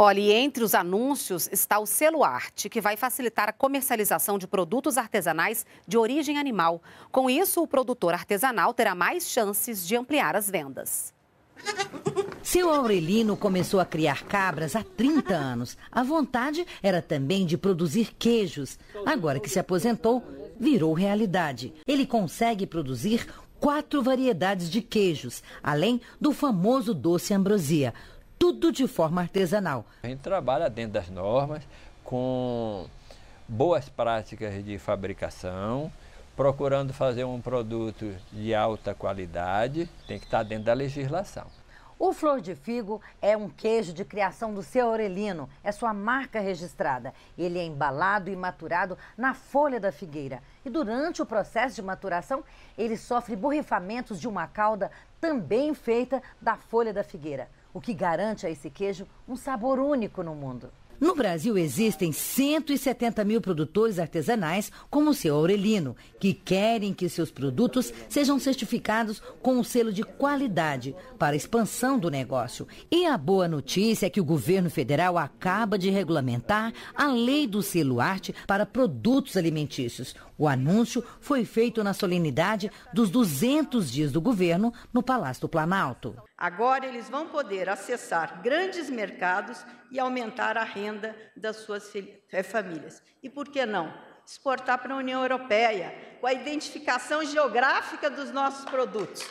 Olha, e entre os anúncios está o Selo Arte, que vai facilitar a comercialização de produtos artesanais de origem animal. Com isso, o produtor artesanal terá mais chances de ampliar as vendas. Seu Aurelino começou a criar cabras há 30 anos. A vontade era também de produzir queijos. Agora que se aposentou, virou realidade. Ele consegue produzir quatro variedades de queijos, além do famoso doce ambrosia tudo de forma artesanal. A gente trabalha dentro das normas, com boas práticas de fabricação, procurando fazer um produto de alta qualidade, tem que estar dentro da legislação. O Flor de Figo é um queijo de criação do seu Aurelino, é sua marca registrada. Ele é embalado e maturado na folha da figueira. E durante o processo de maturação, ele sofre borrifamentos de uma calda também feita da folha da figueira o que garante a esse queijo um sabor único no mundo. No Brasil existem 170 mil produtores artesanais, como o seu Aurelino, que querem que seus produtos sejam certificados com o um selo de qualidade para a expansão do negócio. E a boa notícia é que o governo federal acaba de regulamentar a lei do selo arte para produtos alimentícios. O anúncio foi feito na solenidade dos 200 dias do governo no Palácio do Planalto. Agora eles vão poder acessar grandes mercados e aumentar a renda das suas eh, famílias. E por que não? Exportar para a União Europeia, com a identificação geográfica dos nossos produtos.